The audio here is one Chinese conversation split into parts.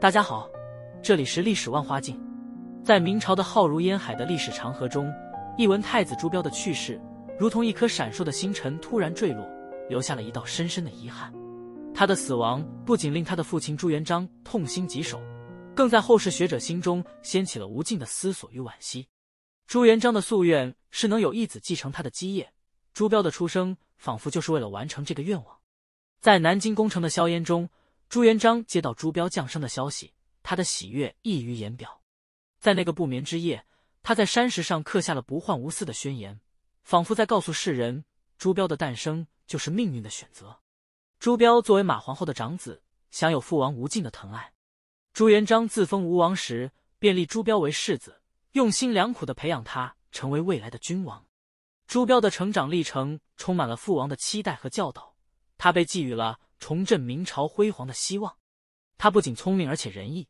大家好，这里是历史万花镜。在明朝的浩如烟海的历史长河中，一文太子朱标的去世，如同一颗闪烁的星辰突然坠落，留下了一道深深的遗憾。他的死亡不仅令他的父亲朱元璋痛心疾首，更在后世学者心中掀起了无尽的思索与惋惜。朱元璋的夙愿是能有一子继承他的基业。朱标的出生仿佛就是为了完成这个愿望。在南京攻城的硝烟中，朱元璋接到朱标降生的消息，他的喜悦溢于言表。在那个不眠之夜，他在山石上刻下了“不患无私”的宣言，仿佛在告诉世人，朱标的诞生就是命运的选择。朱标作为马皇后的长子，享有父王无尽的疼爱。朱元璋自封吴王时，便立朱标为世子，用心良苦的培养他成为未来的君王。朱标的成长历程充满了父王的期待和教导，他被寄予了重振明朝辉煌的希望。他不仅聪明而且仁义，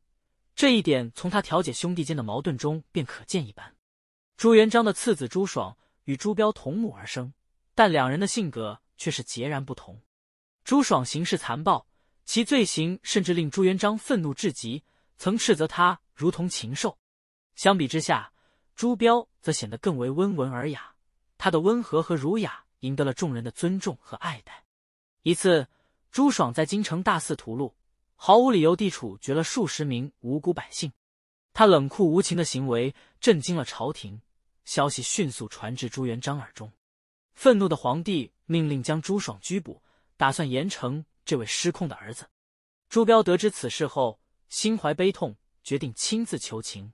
这一点从他调解兄弟间的矛盾中便可见一斑。朱元璋的次子朱爽与朱标同母而生，但两人的性格却是截然不同。朱爽行事残暴，其罪行甚至令朱元璋愤怒至极，曾斥责他如同禽兽。相比之下，朱标则显得更为温文尔雅。他的温和和儒雅赢得了众人的尊重和爱戴。一次，朱爽在京城大肆屠戮，毫无理由地处决了数十名无辜百姓。他冷酷无情的行为震惊了朝廷，消息迅速传至朱元璋耳中。愤怒的皇帝命令将朱爽拘捕，打算严惩这位失控的儿子。朱标得知此事后，心怀悲痛，决定亲自求情。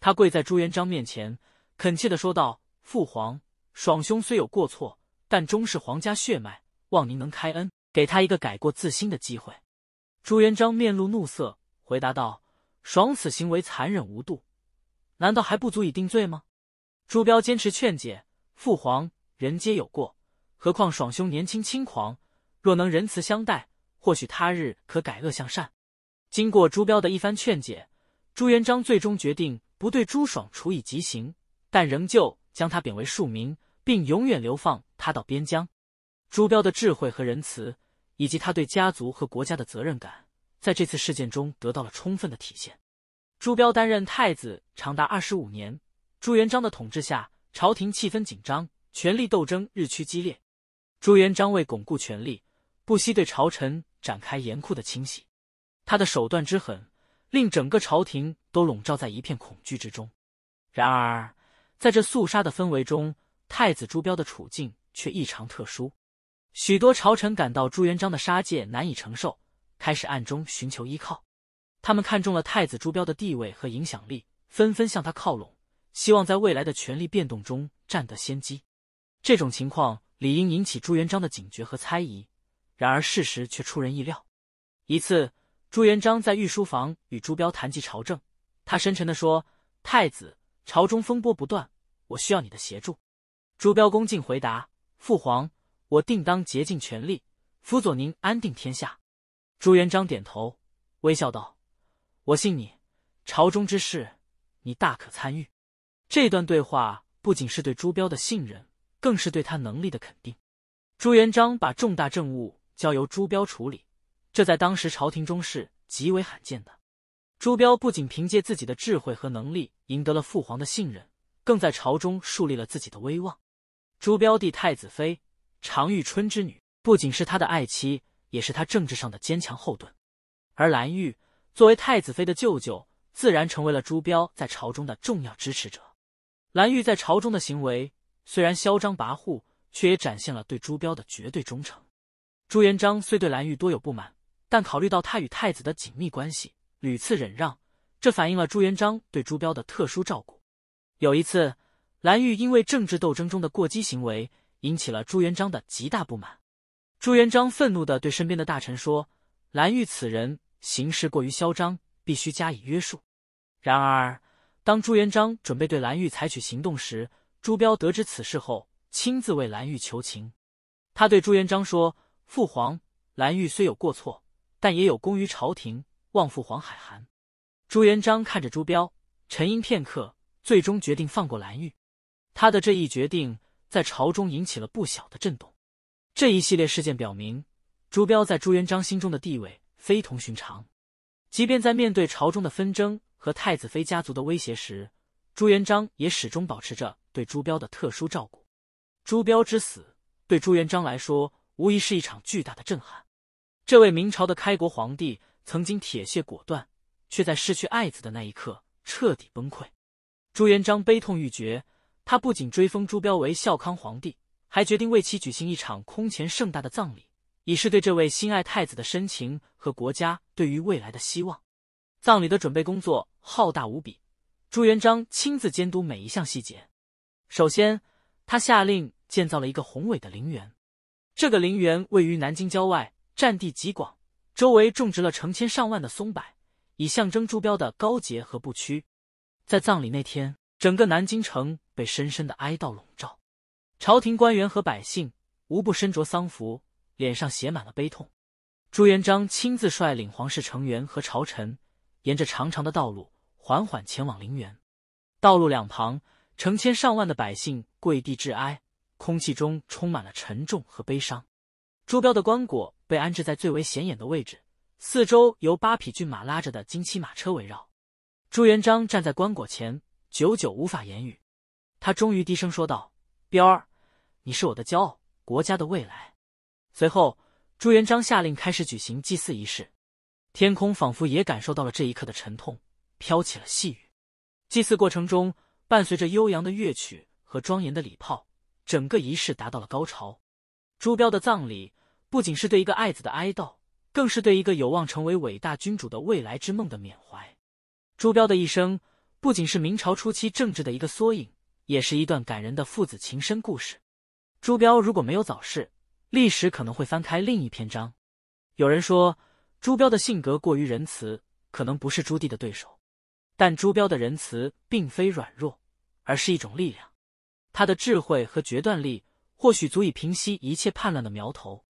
他跪在朱元璋面前，恳切的说道：“父皇。”爽兄虽有过错，但终是皇家血脉，望您能开恩，给他一个改过自新的机会。朱元璋面露怒色，回答道：“爽此行为残忍无度，难道还不足以定罪吗？”朱标坚持劝解：“父皇，人皆有过，何况爽兄年轻轻狂，若能仁慈相待，或许他日可改恶向善。”经过朱标的一番劝解，朱元璋最终决定不对朱爽处以极刑，但仍旧。将他贬为庶民，并永远流放他到边疆。朱标的智慧和仁慈，以及他对家族和国家的责任感，在这次事件中得到了充分的体现。朱标担任太子长达二十五年。朱元璋的统治下，朝廷气氛紧张，权力斗争日趋激烈。朱元璋为巩固权力，不惜对朝臣展开严酷的清洗。他的手段之狠，令整个朝廷都笼罩在一片恐惧之中。然而，在这肃杀的氛围中，太子朱标的处境却异常特殊。许多朝臣感到朱元璋的杀戒难以承受，开始暗中寻求依靠。他们看中了太子朱标的地位和影响力，纷纷向他靠拢，希望在未来的权力变动中占得先机。这种情况理应引起朱元璋的警觉和猜疑，然而事实却出人意料。一次，朱元璋在御书房与朱标谈及朝政，他深沉地说：“太子，朝中风波不断。”我需要你的协助。”朱标恭敬回答：“父皇，我定当竭尽全力辅佐您安定天下。”朱元璋点头微笑道：“我信你，朝中之事你大可参与。”这段对话不仅是对朱标的信任，更是对他能力的肯定。朱元璋把重大政务交由朱标处理，这在当时朝廷中是极为罕见的。朱标不仅凭借自己的智慧和能力赢得了父皇的信任。更在朝中树立了自己的威望。朱标弟太子妃常玉春之女，不仅是他的爱妻，也是他政治上的坚强后盾。而蓝玉作为太子妃的舅舅，自然成为了朱标在朝中的重要支持者。蓝玉在朝中的行为虽然嚣张跋扈，却也展现了对朱标的绝对忠诚。朱元璋虽对蓝玉多有不满，但考虑到他与太子的紧密关系，屡次忍让，这反映了朱元璋对朱标的特殊照顾。有一次，蓝玉因为政治斗争中的过激行为，引起了朱元璋的极大不满。朱元璋愤怒的对身边的大臣说：“蓝玉此人行事过于嚣张，必须加以约束。”然而，当朱元璋准备对蓝玉采取行动时，朱标得知此事后，亲自为蓝玉求情。他对朱元璋说：“父皇，蓝玉虽有过错，但也有功于朝廷，望父皇海涵。”朱元璋看着朱标，沉吟片刻。最终决定放过蓝玉，他的这一决定在朝中引起了不小的震动。这一系列事件表明，朱标在朱元璋心中的地位非同寻常。即便在面对朝中的纷争和太子妃家族的威胁时，朱元璋也始终保持着对朱标的特殊照顾。朱标之死对朱元璋来说，无疑是一场巨大的震撼。这位明朝的开国皇帝曾经铁血果断，却在失去爱子的那一刻彻底崩溃。朱元璋悲痛欲绝，他不仅追封朱标为孝康皇帝，还决定为其举行一场空前盛大的葬礼，以示对这位心爱太子的深情和国家对于未来的希望。葬礼的准备工作浩大无比，朱元璋亲自监督每一项细节。首先，他下令建造了一个宏伟的陵园，这个陵园位于南京郊外，占地极广，周围种植了成千上万的松柏，以象征朱标的高洁和不屈。在葬礼那天，整个南京城被深深的哀悼笼罩，朝廷官员和百姓无不身着丧服，脸上写满了悲痛。朱元璋亲自率领皇室成员和朝臣，沿着长长的道路缓缓前往陵园。道路两旁，成千上万的百姓跪地致哀，空气中充满了沉重和悲伤。朱标的棺椁被安置在最为显眼的位置，四周由八匹骏马拉着的金漆马车围绕。朱元璋站在棺椁前，久久无法言语。他终于低声说道：“彪儿，你是我的骄傲，国家的未来。”随后，朱元璋下令开始举行祭祀仪式。天空仿佛也感受到了这一刻的沉痛，飘起了细雨。祭祀过程中，伴随着悠扬的乐曲和庄严的礼炮，整个仪式达到了高潮。朱标的葬礼不仅是对一个爱子的哀悼，更是对一个有望成为伟大君主的未来之梦的缅怀。朱标的一生不仅是明朝初期政治的一个缩影，也是一段感人的父子情深故事。朱标如果没有早逝，历史可能会翻开另一篇章。有人说朱标的性格过于仁慈，可能不是朱棣的对手。但朱标的仁慈并非软弱，而是一种力量。他的智慧和决断力或许足以平息一切叛乱的苗头。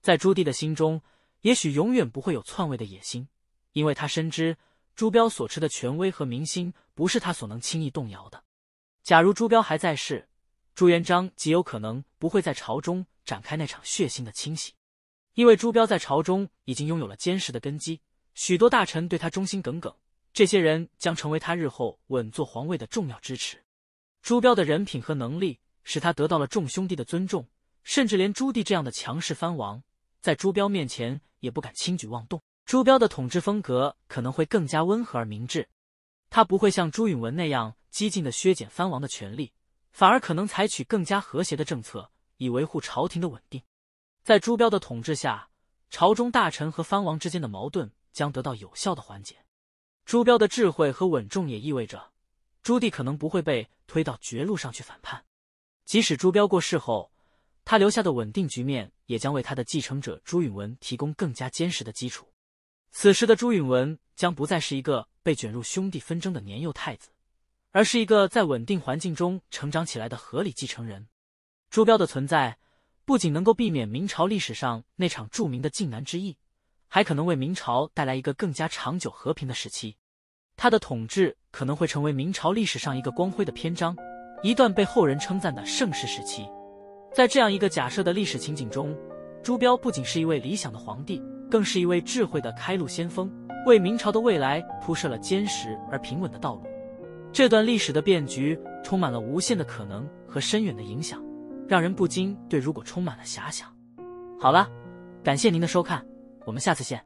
在朱棣的心中，也许永远不会有篡位的野心，因为他深知。朱标所持的权威和民心，不是他所能轻易动摇的。假如朱标还在世，朱元璋极有可能不会在朝中展开那场血腥的清洗，因为朱标在朝中已经拥有了坚实的根基，许多大臣对他忠心耿耿，这些人将成为他日后稳坐皇位的重要支持。朱标的人品和能力，使他得到了众兄弟的尊重，甚至连朱棣这样的强势藩王，在朱标面前也不敢轻举妄动。朱标的统治风格可能会更加温和而明智，他不会像朱允文那样激进的削减藩王的权力，反而可能采取更加和谐的政策以维护朝廷的稳定。在朱标的统治下，朝中大臣和藩王之间的矛盾将得到有效的缓解。朱标的智慧和稳重也意味着朱棣可能不会被推到绝路上去反叛。即使朱标过世后，他留下的稳定局面也将为他的继承者朱允文提供更加坚实的基础。此时的朱允文将不再是一个被卷入兄弟纷争的年幼太子，而是一个在稳定环境中成长起来的合理继承人。朱标的存在不仅能够避免明朝历史上那场著名的靖难之役，还可能为明朝带来一个更加长久和平的时期。他的统治可能会成为明朝历史上一个光辉的篇章，一段被后人称赞的盛世时期。在这样一个假设的历史情景中，朱标不仅是一位理想的皇帝。更是一位智慧的开路先锋，为明朝的未来铺设了坚实而平稳的道路。这段历史的变局充满了无限的可能和深远的影响，让人不禁对如果充满了遐想。好了，感谢您的收看，我们下次见。